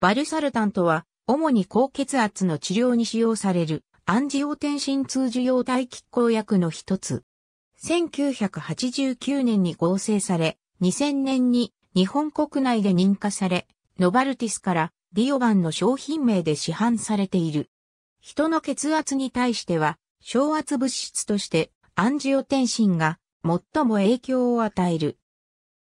バルサルタンとは、主に高血圧の治療に使用される、アンジオテンシン通受容体拮抗薬の一つ。1989年に合成され、2000年に日本国内で認可され、ノバルティスからディオバンの商品名で市販されている。人の血圧に対しては、小圧物質としてアンジオテンシンが最も影響を与える。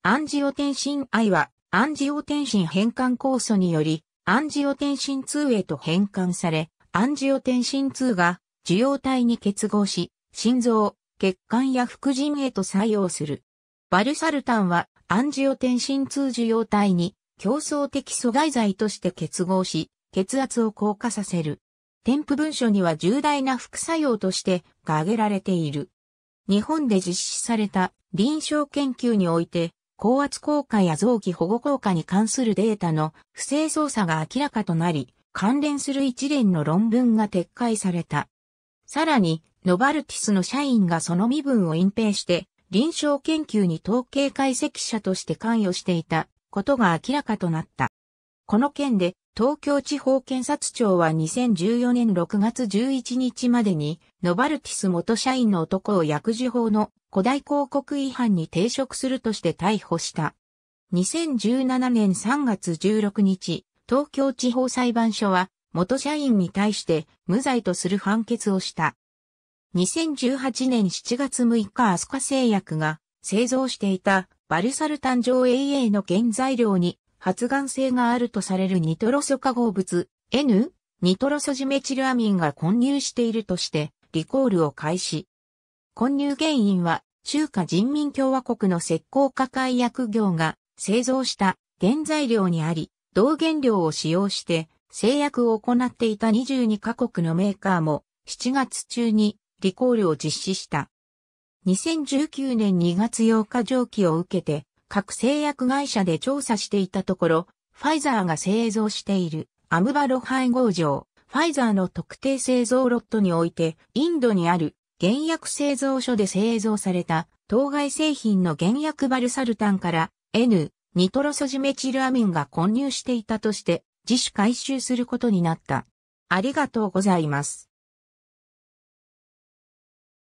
アンジオテンシン I はアンジオテンシン変換酵素によりアンジオテンシン2へと変換され、アンジオテンシン2が受容体に結合し、心臓、血管や副腎へと作用する。バルサルタンはアンジオテンシン2受容体に競争的阻害剤として結合し、血圧を降下させる。添付文書には重大な副作用としてが挙げられている。日本で実施された臨床研究において、高圧効果や臓器保護効果に関するデータの不正操作が明らかとなり、関連する一連の論文が撤回された。さらに、ノバルティスの社員がその身分を隠蔽して、臨床研究に統計解析者として関与していたことが明らかとなった。この件で、東京地方検察庁は2014年6月11日までに、ノバルティス元社員の男を薬事法の古代広告違反に抵触するとして逮捕した。2017年3月16日、東京地方裁判所は、元社員に対して無罪とする判決をした。2018年7月6日アスカ製薬が製造していたバルサルタン上 AA の原材料に発がん性があるとされるニトロ素化合物 N ニトロソジメチルアミンが混入しているとして、リコールを開始。混入原因は、中華人民共和国の石膏化解薬業が製造した原材料にあり、同原料を使用して製薬を行っていた22カ国のメーカーも7月中にリコールを実施した。2019年2月8日上記を受けて各製薬会社で調査していたところ、ファイザーが製造しているアムバロ配合場、ファイザーの特定製造ロットにおいて、インドにある原薬製造所で製造された当該製品の原薬バルサルタンから N、ニトロソジメチルアミンが混入していたとして、自主回収することになった。ありがとうございます。